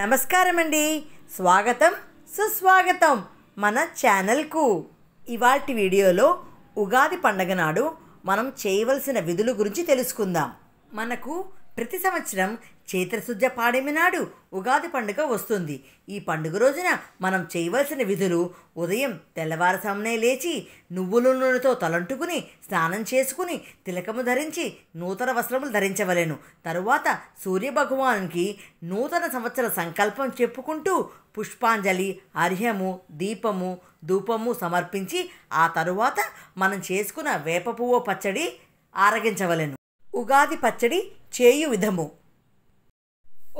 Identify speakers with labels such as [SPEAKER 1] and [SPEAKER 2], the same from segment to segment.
[SPEAKER 1] నమస్కారం అండి స్వాగతం సుస్వాగతం మన ఛానల్కు ఇవాటి వీడియోలో ఉగాది పండగ నాడు మనం చేయవలసిన విధుల గురించి తెలుసుకుందాం మనకు ప్రతి సంవత్సరం చైత్రశుద్ధ పాడమి నాడు ఉగాది పండుగ వస్తుంది ఈ పండుగ రోజున మనం చేయవలసిన విధులు ఉదయం తెల్లవారుసామునే లేచి నువ్వుల నూనెతో తలంటుకుని స్నానం చేసుకుని తిలకము ధరించి నూతన వస్త్రములు ధరించవలెను తరువాత సూర్య నూతన సంవత్సర సంకల్పం చెప్పుకుంటూ పుష్పాంజలి అర్హము దీపము ధూపము సమర్పించి ఆ తరువాత మనం చేసుకున్న వేప పువ్వు పచ్చడి ఆరగించవలెను ఉగాది పచ్చడి చేయు విధము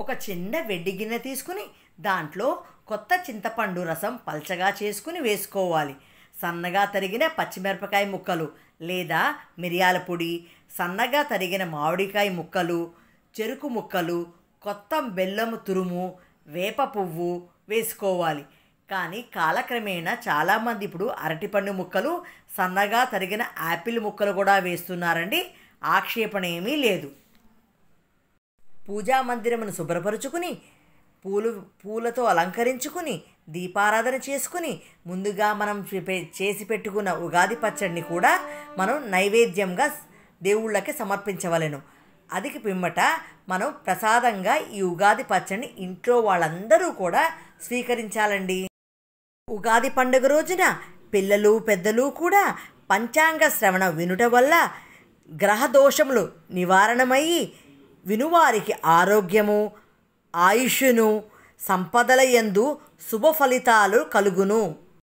[SPEAKER 1] ఒక చిన్న వెడ్డి గిన్నె తీసుకుని దాంట్లో కొత్త చింతపండు రసం పల్చగా చేసుకుని వేసుకోవాలి సన్నగా తరిగిన పచ్చిమిరపకాయ ముక్కలు లేదా మిరియాల పొడి సన్నగా తరిగిన మామిడికాయ ముక్కలు చెరుకు ముక్కలు కొత్త బెల్లము తురుము వేప పువ్వు వేసుకోవాలి కానీ కాలక్రమేణా చాలామంది ఇప్పుడు అరటిపండు ముక్కలు సన్నగా తరిగిన యాపిల్ ముక్కలు కూడా వేస్తున్నారండి ఆక్షేపణ ఏమీ లేదు పూజా మందిరమును శుభ్రపరుచుకుని పూలు పూలతో అలంకరించుకుని దీపారాధన చేసుకుని ముందుగా మనం చేసి పెట్టుకున్న ఉగాది పచ్చడిని కూడా మనం నైవేద్యంగా దేవుళ్ళకి సమర్పించవలను అదికి పిమ్మట మనం ప్రసాదంగా ఈ ఉగాది పచ్చడిని ఇంట్లో వాళ్ళందరూ కూడా స్వీకరించాలండి ఉగాది పండుగ రోజున పిల్లలు పెద్దలు కూడా పంచాంగ శ్రవణ వినుట వల్ల గ్రహదోషములు నివారణమయ్యి వినువారికి ఆరోగ్యము సంపదల ఎందు శుభ ఫలితాలు కలుగును